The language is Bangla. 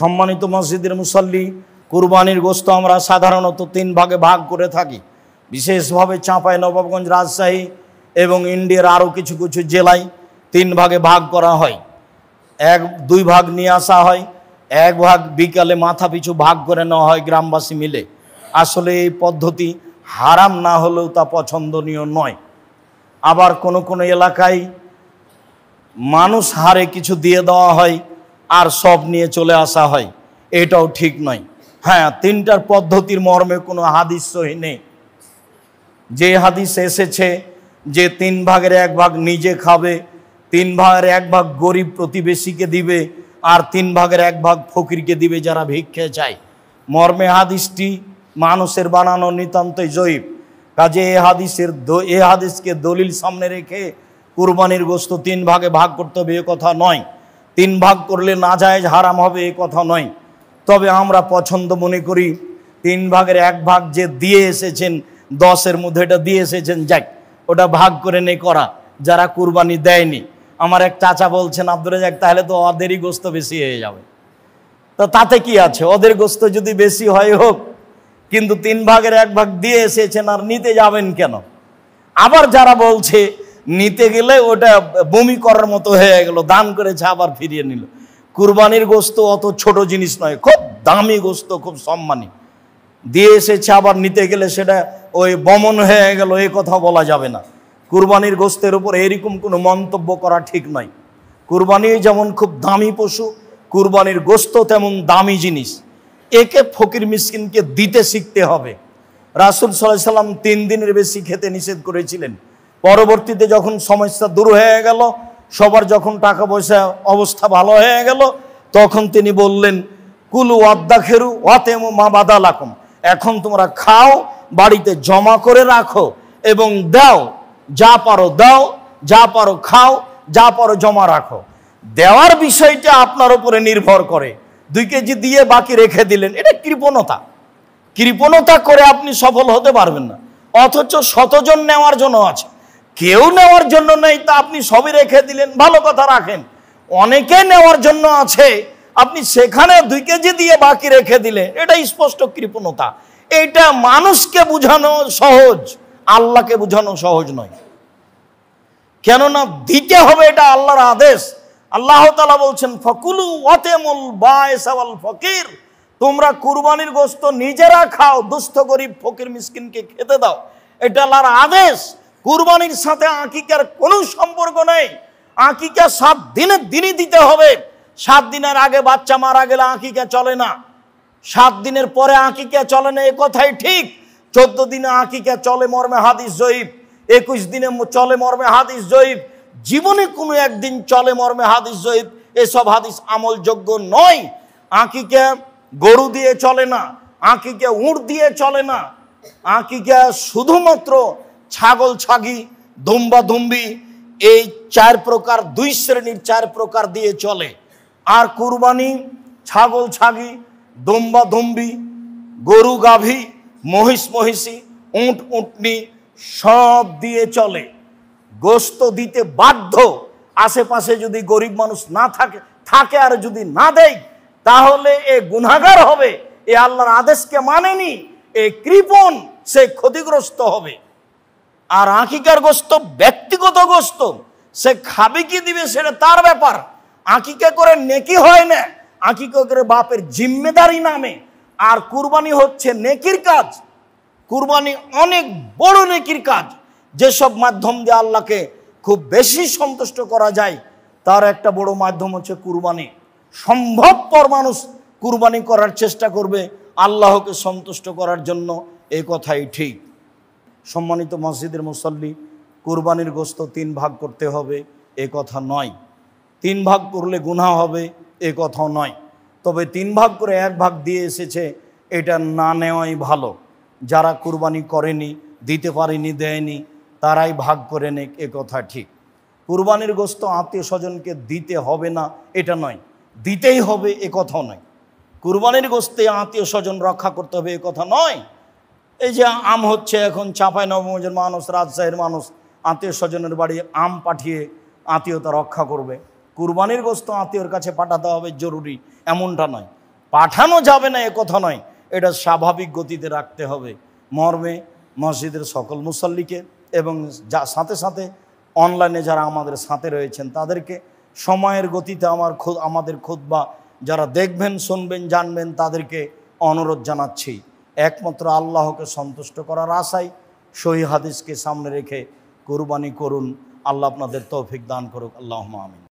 সম্মানিত মসজিদের মুসল্লি কুরবানির গোস্ত আমরা সাধারণত তিন ভাগে ভাগ করে থাকি বিশেষভাবে চাঁপাই নবাবগঞ্জ রাজশাহী এবং ইন্ডিয়ার আরও কিছু কিছু জেলায় তিন ভাগে ভাগ করা হয় এক দুই ভাগ নিয়ে আসা হয় এক ভাগ বিকালে মাথা পিছু ভাগ করে নেওয়া হয় গ্রামবাসী মিলে আসলে এই পদ্ধতি হারাম না হলেও তা পছন্দনীয় নয় আবার কোন কোন এলাকায় মানুষ হারে কিছু দিয়ে দেওয়া হয় আর সব নিয়ে চলে আসা হয় এটাও ঠিক নয় হ্যাঁ তিনটার পদ্ধতির মর্মে কোনো হাদিস সহি নেই যে হাদিস এসেছে যে তিন ভাগের এক ভাগ নিজে খাবে তিন ভাগের এক ভাগ গরিব প্রতিবেশীকে দিবে আর তিন ভাগের এক ভাগ ফকিরকে দিবে যারা ভিক্ষে চায় মর্মে হাদিসটি মানুষের বানানো নিতান্তই জৈব কাজে এ হাদিসের এ হাদিসকে দলিল সামনে রেখে কুরবানির গোস্ত তিন ভাগে ভাগ করতে হবে এ কথা নয় তিন ভাগ করলে না যায় হারাম হবে এ কথা নয় তবে আমরা পছন্দ মনে করি তিন ভাগের এক ভাগ যে দিয়ে এসেছেন দশের মধ্যে এটা দিয়ে এসেছেন যাক ওটা ভাগ করে নে করা যারা কুরবানি দেয়নি আমার এক চাচা বলছেন আব্দুল যাক তাহলে তো ওদেরই গোস্ত বেশি হয়ে যাবে তো তাতে কি আছে ওদের গোস্ত যদি বেশি হয় হোক কিন্তু তিন ভাগের এক ভাগ দিয়ে এসেছেন আর নিতে যাবেন কেন আবার যারা বলছে নিতে গেলে ওটা বমি করার মতো হয়ে গেল দান করেছে আবার ফিরিয়ে নিল কুরবানির গোস্ত অত ছোট জিনিস নয় খুব দামি গোস্ত খুব সম্মানী দিয়ে এসেছে আবার নিতে গেলে সেটা ওই বমন হয়ে গেল এ কথা বলা যাবে না কুরবানির গোস্তের উপর এরকম কোনো মন্তব্য করা ঠিক নয় কুরবানি যেমন খুব দামি পশু কুরবানির গোস্ত তেমন দামি জিনিস একে ফকির মিসকিনকে দিতে শিখতে হবে রাসুল সাল্লাহ সাল্লাম তিন দিনের বেশি খেতে নিষেধ করেছিলেন পরবর্তীতে যখন সমস্যা দূর হয়ে গেল সবার যখন টাকা পয়সা অবস্থা ভালো হয়ে গেল তখন তিনি বললেন কুলু অদ্দা খেরু অতেমু মা বাদা লাকুম এখন তোমরা খাও বাড়িতে জমা করে রাখো এবং দাও যা পারো দাও যা পারো খাও যা পারো জমা রাখো দেওয়ার বিষয়টা আপনার উপরে নির্ভর করে দুই কেজি দিয়ে বাকি রেখে দিলেন এটা কৃপণতা কৃপণতা করে আপনি সফল হতে পারবেন না অথচ শতজন নেওয়ার জন্য আছে কেউ নেওয়ার জন্য নেই তা আপনি সবই রেখে দিলেন ভালো কথা রাখেন অনেকে নেওয়ার জন্য আছে আপনি সেখানে দুই কেজি দিয়ে বাকি রেখে দিলে এটা স্পষ্ট কৃপণতা এটা মানুষকে বুঝানো সহজ আল্লাহকে বুঝানো সহজ নয় কেননা দিতে হবে এটা আল্লাহর আদেশ আল্লাহ তালা বলছেন ফকুলু ওয়াতেমুল বায়সাওয়াল ফকির তোমরা কুরবানির গোস্ত নিজেরা খাও দুস্থ গরিব ফকির মিসকিনকে খেতে দাও এটা আল্লাহর আদেশ কুরবানির সাথে আকিকার কোনো সম্পর্ক নেই আকিকা সাত দিনের দিনই দিতে হবে সাত দিনের আগে বাচ্চা মারা গেলে আকিকা চলে না সাত দিনের পরে আকিকা চলে না এ কথাই ঠিক চোদ্দ দিনে আকিকা চলে মর্মে হাদিস জয়ীব একুশ দিনে চলে মর্মে হাদিস জয়ীব জীবনে কোনো একদিন চলে মর্মে হাদিস জয়ীব এসব হাদিস আমলযোগ্য নয় আঁকিকে গরু দিয়ে চলে না আঁকিকে উঁট দিয়ে চলে না আঁকিকে শুধুমাত্র ছাগল ছাগি দুম্বা দুম্বি এই চার প্রকার দুই শ্রেণীর চার প্রকার দিয়ে চলে আর কুরবানি ছাগল ছাগি দুম্বা দুম্বি গরু গাভী মহিষ মহিষি উঁট উঁটনি সব দিয়ে চলে গোস্ত দিতে বাধ্য আশেপাশে যদি গরিব মানুষ না থাকে থাকে আর যদি না দেয় তাহলে এ গুনাগার হবে এ আল্লাহর আদেশকে মানেনি এ কৃপণ সে ক্ষতিগ্রস্ত হবে আর আঁকিকার গোস্ত ব্যক্তিগত গোস্ত সে খাবে কি দিবে সেটা তার ব্যাপার আঁকিকে করে নেকি হয় না আঁকিকে করে বাপের জিম্মেদারি নামে আর কুরবানি হচ্ছে নেকির কাজ কুরবানি অনেক বড় নেকির কাজ যেসব মাধ্যম দিয়ে আল্লাহকে খুব বেশি সন্তুষ্ট করা যায় তার একটা বড় মাধ্যম হচ্ছে কুরবানি সম্ভবপর মানুষ কুরবানি করার চেষ্টা করবে আল্লাহকে সন্তুষ্ট করার জন্য এই কথাই ঠিক সম্মানিত মসজিদের মুসল্লি কুরবানির গোস্ত তিন ভাগ করতে হবে এ কথা নয় তিন ভাগ করলে গুনা হবে এ কথাও নয় তবে তিন ভাগ করে এক ভাগ দিয়ে এসেছে এটা না নেওয়াই ভালো যারা কুরবানি করেনি দিতে পারেনি দেয়নি তারাই ভাগ করে নেক এ কথা ঠিক কুরবানির গোস্ত আত্মীয় স্বজনকে দিতে হবে না এটা নয় দিতেই হবে এ কথাও নয় কুরবানির গোস্তে আত্মীয় স্বজন রক্ষা করতে হবে এ কথা নয় এই যে আম হচ্ছে এখন চাঁপাই নবমজের মানুষ রাজশাহীর মানুষ আত্মীয় স্বজনের বাড়ি আম পাঠিয়ে আত্মীয়তা রক্ষা করবে কুরবানির গোস্ত আত্মীয়র কাছে পাঠাতে হবে জরুরি এমনটা নয় পাঠানো যাবে না এ কথা নয় এটা স্বাভাবিক গতিতে রাখতে হবে মর্মে মসজিদের সকল মুসল্লিকে এবং যা সাথে সাথে অনলাইনে যারা আমাদের সাথে রয়েছেন তাদেরকে সময়ের গতিতে আমার আমাদের খোদ বা যারা দেখবেন শুনবেন জানবেন তাদেরকে অনুরোধ জানাচ্ছি একমাত্র আল্লাহকে সন্তুষ্ট করার আশাই সহি হাদিসকে সামনে রেখে কোরবানি করুন আল্লাহ আপনাদের তৌফিক দান করুক আল্লাহ আমিন